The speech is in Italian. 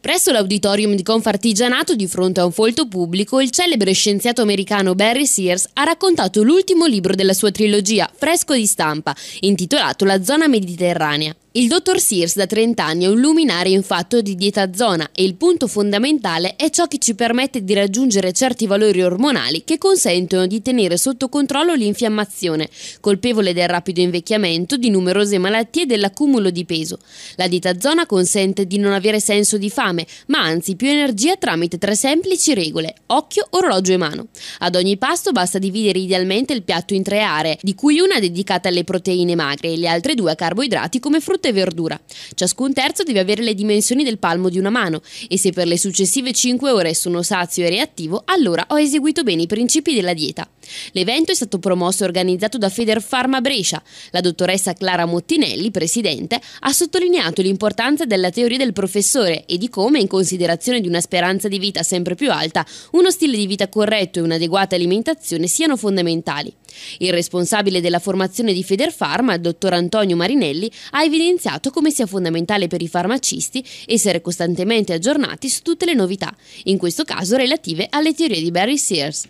Presso l'auditorium di Confartigianato, di fronte a un folto pubblico, il celebre scienziato americano Barry Sears ha raccontato l'ultimo libro della sua trilogia, fresco di stampa, intitolato La zona mediterranea. Il dottor Sears da 30 anni è un luminare in fatto di dieta zona e il punto fondamentale è ciò che ci permette di raggiungere certi valori ormonali che consentono di tenere sotto controllo l'infiammazione, colpevole del rapido invecchiamento, di numerose malattie e dell'accumulo di peso. La dieta zona consente di non avere senso di fame, ma anzi più energia tramite tre semplici regole: occhio, orologio e mano. Ad ogni pasto basta dividere idealmente il piatto in tre aree, di cui una dedicata alle proteine magre e le altre due a carboidrati come frutta frutta e verdura. Ciascun terzo deve avere le dimensioni del palmo di una mano e se per le successive 5 ore sono sazio e reattivo, allora ho eseguito bene i principi della dieta. L'evento è stato promosso e organizzato da Feder Pharma Brescia. La dottoressa Clara Mottinelli, presidente, ha sottolineato l'importanza della teoria del professore e di come, in considerazione di una speranza di vita sempre più alta, uno stile di vita corretto e un'adeguata alimentazione siano fondamentali. Il responsabile della formazione di Federfarma, il dottor Antonio Marinelli, ha evidenziato come sia fondamentale per i farmacisti essere costantemente aggiornati su tutte le novità, in questo caso relative alle teorie di Barry Sears.